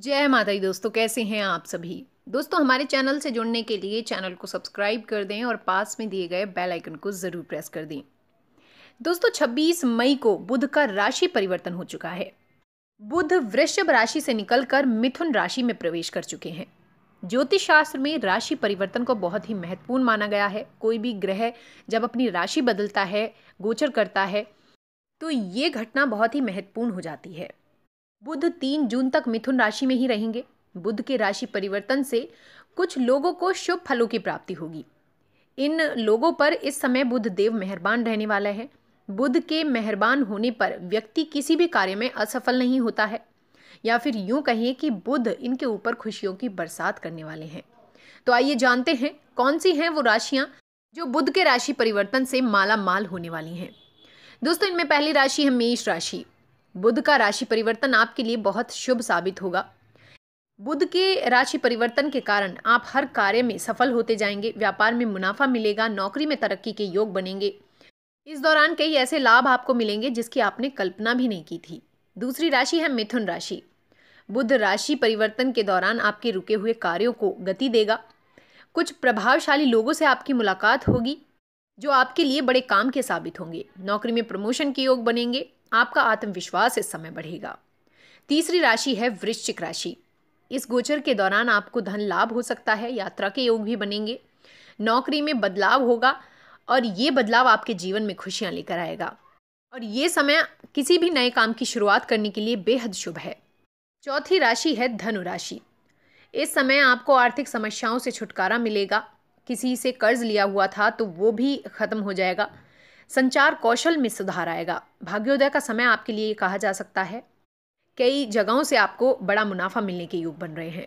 जय माता दी दोस्तों कैसे हैं आप सभी दोस्तों हमारे चैनल से जुड़ने के लिए चैनल को सब्सक्राइब कर दें और पास में दिए गए बेल आइकन को ज़रूर प्रेस कर दें दोस्तों 26 मई को बुध का राशि परिवर्तन हो चुका है बुध वृषभ राशि से निकलकर मिथुन राशि में प्रवेश कर चुके हैं ज्योतिष शास्त्र में राशि परिवर्तन को बहुत ही महत्वपूर्ण माना गया है कोई भी ग्रह जब अपनी राशि बदलता है गोचर करता है तो ये घटना बहुत ही महत्वपूर्ण हो जाती है बुध तीन जून तक मिथुन राशि में ही रहेंगे बुध के राशि परिवर्तन से कुछ लोगों को शुभ फलों की प्राप्ति होगी इन लोगों पर इस समय बुध देव मेहरबान रहने वाला है बुध के मेहरबान होने पर व्यक्ति किसी भी कार्य में असफल नहीं होता है या फिर यूं कहिए कि बुध इनके ऊपर खुशियों की बरसात करने वाले हैं तो आइए जानते हैं कौन सी हैं वो राशियां जो बुध के राशि परिवर्तन से माला माल होने वाली हैं दोस्तों इनमें पहली राशि है मेष राशि बुध का राशि परिवर्तन आपके लिए बहुत शुभ साबित होगा बुध के राशि परिवर्तन के कारण आप हर कार्य में सफल होते जाएंगे व्यापार में मुनाफा मिलेगा नौकरी में तरक्की के योग बनेंगे इस दौरान कई ऐसे लाभ आपको मिलेंगे जिसकी आपने कल्पना भी नहीं की थी दूसरी राशि है मिथुन राशि बुध राशि परिवर्तन के दौरान आपके रुके हुए कार्यों को गति देगा कुछ प्रभावशाली लोगों से आपकी मुलाकात होगी जो आपके लिए बड़े काम के साबित होंगे नौकरी में प्रमोशन के योग बनेंगे आपका आत्मविश्वास इस समय बढ़ेगा तीसरी राशि है वृश्चिक राशि इस गोचर के दौरान आपको धन लाभ हो सकता है यात्रा के योग भी बनेंगे नौकरी में बदलाव होगा और ये बदलाव आपके जीवन में खुशियाँ लेकर आएगा और ये समय किसी भी नए काम की शुरुआत करने के लिए बेहद शुभ है चौथी राशि है धनु राशि इस समय आपको आर्थिक समस्याओं से छुटकारा मिलेगा किसी से कर्ज लिया हुआ था तो वो भी ख़त्म हो जाएगा संचार कौशल में सुधार आएगा भाग्योदय का समय आपके लिए कहा जा सकता है कई जगहों से आपको बड़ा मुनाफा मिलने के योग बन रहे हैं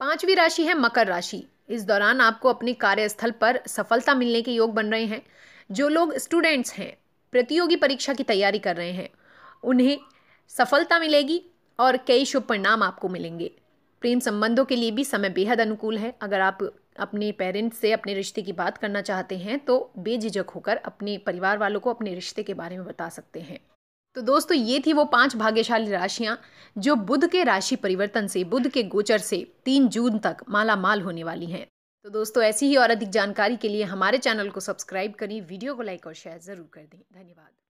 पांचवी राशि है मकर राशि इस दौरान आपको अपने कार्यस्थल पर सफलता मिलने के योग बन रहे हैं जो लोग स्टूडेंट्स हैं प्रतियोगी परीक्षा की तैयारी कर रहे हैं उन्हें सफलता मिलेगी और कई शुभ परिणाम आपको मिलेंगे प्रेम संबंधों के लिए भी समय बेहद अनुकूल है अगर आप अपने पेरेंट्स से अपने रिश्ते की बात करना चाहते हैं तो बेझिझक होकर अपने परिवार वालों को अपने रिश्ते के बारे में बता सकते हैं तो दोस्तों ये थी वो पांच भाग्यशाली राशियां जो बुध के राशि परिवर्तन से बुध के गोचर से तीन जून तक माला माल होने वाली हैं तो दोस्तों ऐसी ही और अधिक जानकारी के लिए हमारे चैनल को सब्सक्राइब करें वीडियो को लाइक और शेयर ज़रूर कर दें धन्यवाद